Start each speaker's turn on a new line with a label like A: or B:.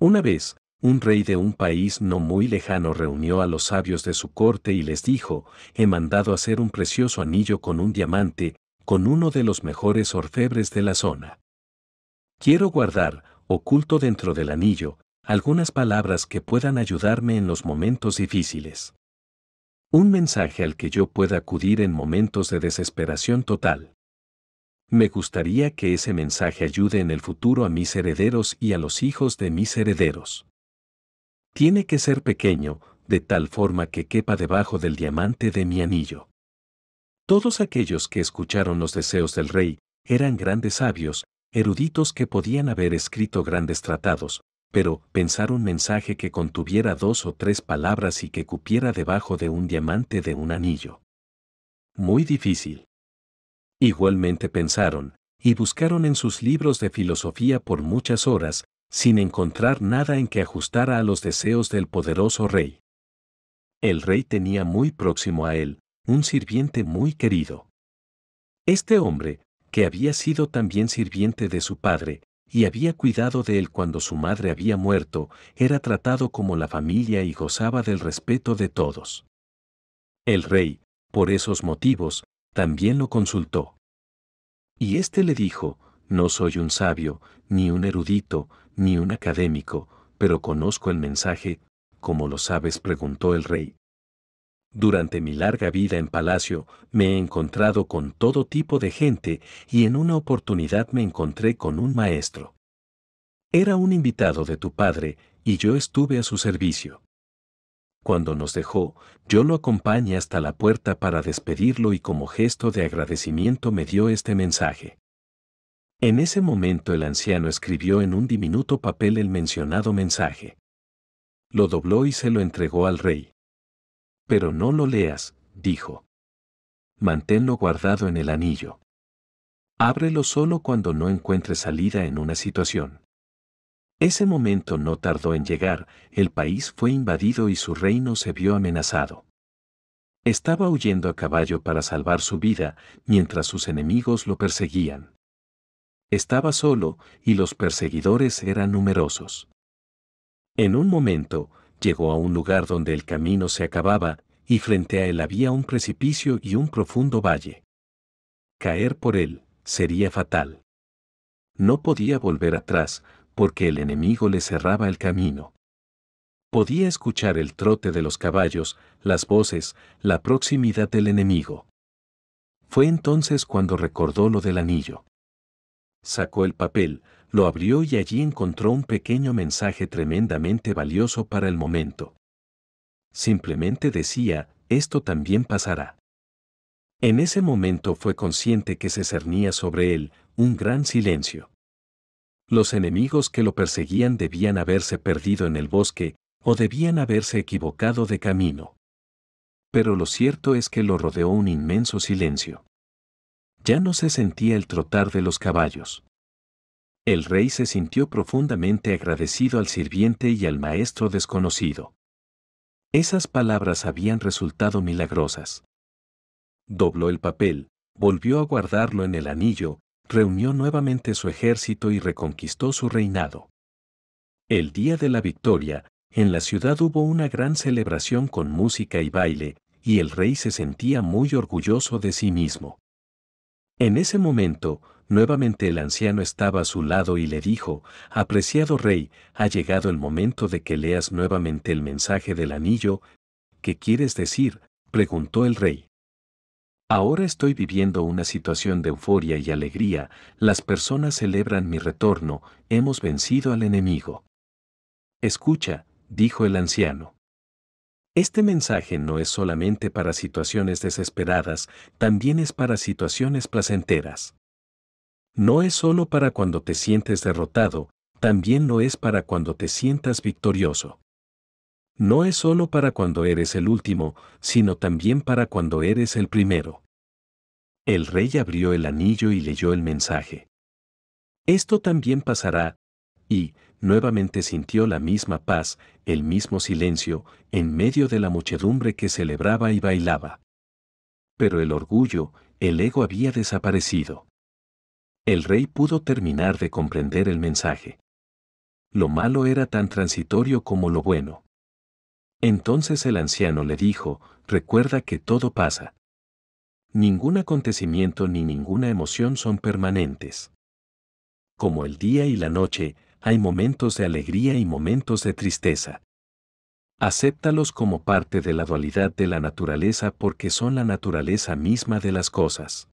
A: Una vez, un rey de un país no muy lejano reunió a los sabios de su corte y les dijo, he mandado hacer un precioso anillo con un diamante, con uno de los mejores orfebres de la zona. Quiero guardar, oculto dentro del anillo, algunas palabras que puedan ayudarme en los momentos difíciles. Un mensaje al que yo pueda acudir en momentos de desesperación total. Me gustaría que ese mensaje ayude en el futuro a mis herederos y a los hijos de mis herederos. Tiene que ser pequeño, de tal forma que quepa debajo del diamante de mi anillo. Todos aquellos que escucharon los deseos del rey eran grandes sabios, eruditos que podían haber escrito grandes tratados, pero pensar un mensaje que contuviera dos o tres palabras y que cupiera debajo de un diamante de un anillo. Muy difícil. Igualmente pensaron, y buscaron en sus libros de filosofía por muchas horas, sin encontrar nada en que ajustara a los deseos del poderoso rey. El rey tenía muy próximo a él, un sirviente muy querido. Este hombre, que había sido también sirviente de su padre, y había cuidado de él cuando su madre había muerto, era tratado como la familia y gozaba del respeto de todos. El rey, por esos motivos, también lo consultó. Y éste le dijo, No soy un sabio, ni un erudito, ni un académico, pero conozco el mensaje, como lo sabes, preguntó el rey. Durante mi larga vida en palacio me he encontrado con todo tipo de gente y en una oportunidad me encontré con un maestro. Era un invitado de tu padre y yo estuve a su servicio. Cuando nos dejó, yo lo acompañé hasta la puerta para despedirlo y como gesto de agradecimiento me dio este mensaje. En ese momento el anciano escribió en un diminuto papel el mencionado mensaje. Lo dobló y se lo entregó al rey. Pero no lo leas, dijo. Manténlo guardado en el anillo. Ábrelo solo cuando no encuentres salida en una situación. Ese momento no tardó en llegar, el país fue invadido y su reino se vio amenazado. Estaba huyendo a caballo para salvar su vida, mientras sus enemigos lo perseguían. Estaba solo, y los perseguidores eran numerosos. En un momento, llegó a un lugar donde el camino se acababa, y frente a él había un precipicio y un profundo valle. Caer por él sería fatal. No podía volver atrás, porque el enemigo le cerraba el camino. Podía escuchar el trote de los caballos, las voces, la proximidad del enemigo. Fue entonces cuando recordó lo del anillo. Sacó el papel, lo abrió y allí encontró un pequeño mensaje tremendamente valioso para el momento. Simplemente decía, esto también pasará. En ese momento fue consciente que se cernía sobre él un gran silencio los enemigos que lo perseguían debían haberse perdido en el bosque, o debían haberse equivocado de camino. Pero lo cierto es que lo rodeó un inmenso silencio. Ya no se sentía el trotar de los caballos. El rey se sintió profundamente agradecido al sirviente y al maestro desconocido. Esas palabras habían resultado milagrosas. Dobló el papel, volvió a guardarlo en el anillo, reunió nuevamente su ejército y reconquistó su reinado. El día de la victoria, en la ciudad hubo una gran celebración con música y baile, y el rey se sentía muy orgulloso de sí mismo. En ese momento, nuevamente el anciano estaba a su lado y le dijo, Apreciado rey, ha llegado el momento de que leas nuevamente el mensaje del anillo. ¿Qué quieres decir? preguntó el rey. Ahora estoy viviendo una situación de euforia y alegría, las personas celebran mi retorno, hemos vencido al enemigo. Escucha, dijo el anciano. Este mensaje no es solamente para situaciones desesperadas, también es para situaciones placenteras. No es solo para cuando te sientes derrotado, también lo es para cuando te sientas victorioso. No es solo para cuando eres el último, sino también para cuando eres el primero. El rey abrió el anillo y leyó el mensaje. Esto también pasará, y, nuevamente sintió la misma paz, el mismo silencio, en medio de la muchedumbre que celebraba y bailaba. Pero el orgullo, el ego había desaparecido. El rey pudo terminar de comprender el mensaje. Lo malo era tan transitorio como lo bueno. Entonces el anciano le dijo, recuerda que todo pasa. Ningún acontecimiento ni ninguna emoción son permanentes. Como el día y la noche, hay momentos de alegría y momentos de tristeza. Acéptalos como parte de la dualidad de la naturaleza porque son la naturaleza misma de las cosas.